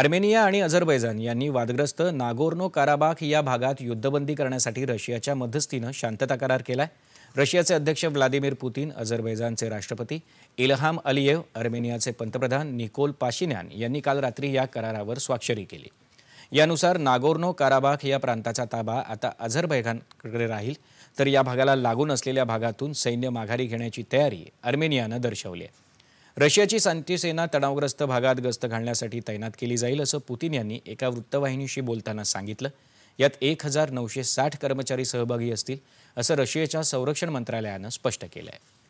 Armenia आणि Azerbaijan यांनी वादग्रस्त नागोर्नो काराबाख या भागात युद्धबंदी करण्यासाठी रशियाच्या मध्यस्थीनं शांतता करार केला आहे रशियाचे अध्यक्ष व्लादिमीर पुतीन अझरबैजानचे राष्ट्रपती इलहाम अलियेव अर्मेनियाचे पंतप्रधान निकोल पाशिन्यान यांनी काल रात्री या करारावर स्वाक्षरी केली यानुसार नागोर्नो काराबाख या प्रांताचा ताबा आता अझरबैजानकडे राहील तर या भागाला लागून असलेल्या भागातून सैन्य माघारी घेण्याची तयारी अर्मेनियानं दर्शवली आहे रशियाची सेना तणावग्रस्त भागात गस्त घालण्यासाठी तैनात केली जाईल असं पुतीन यांनी एका वृत्तवाहिनीशी बोलताना सांगितलं यात एक हजार नऊशे साठ कर्मचारी सहभागी असतील असं रशियाच्या संरक्षण मंत्रालयानं स्पष्ट केलं आहे